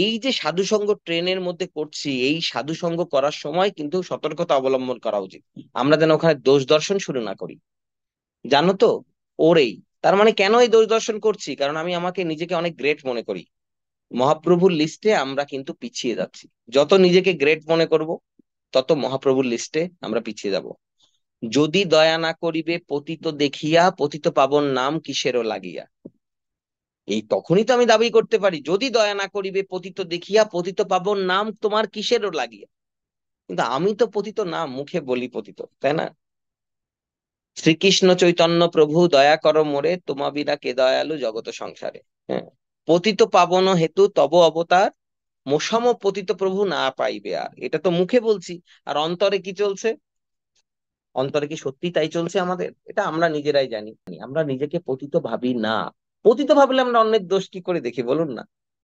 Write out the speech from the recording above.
এই যে সাধু সঙ্গ ট্রেনের মধ্যে করছি এই সাধু সঙ্গ করার সময় কিন্তু সতর্কতা অবলম্বন করা উচিত আমরা যেন ওখানে দোষ দর্শন শুরু না করি জানো তো ওরেই তার মানে কেন এই দোষ দর্শন করছি কারণ আমি আমাকে নিজেকে অনেক গ্রেট মনে করি মহাপ্রভুর লিস্টে আমরা কিন্তু পিছিয়ে যাচ্ছি যত নিজেকে গ্রেট মনে করব তত মহাপ্রভুর লিস্টে আমরা পিছিয়ে যাব যদি দয়া না করিবে পতিত দেখিয়া পতিত পাবন নাম কিসেরও লাগিয়া এই তখনই তো আমি দাবি করতে পারি যদি দয়া না করিবে পতিত দেখিয়া পতিত পাবন নাম তোমার কিসেরও লাগিয়া কিন্তু আমি তো পতিত না মুখে বলি পতিত তাই না শ্রীকৃষ্ণ চৈতন্য প্রভু দয়া কর মোরে বিনা কে দয়ালু জগত সংসারে হ্যাঁ পতিত পাবন হেতু তব অবতার মোসম পতিত প্রভু না পাইবে আর এটা তো মুখে বলছি আর অন্তরে কি চলছে অন্তরে কি সত্যি তাই চলছে আমাদের এটা আমরা নিজেরাই জানি আমরা নিজেকে পতিত ভাবি না পতিত ভাবলে আমরা অন্যের দোষ কি করে দেখি বলুন না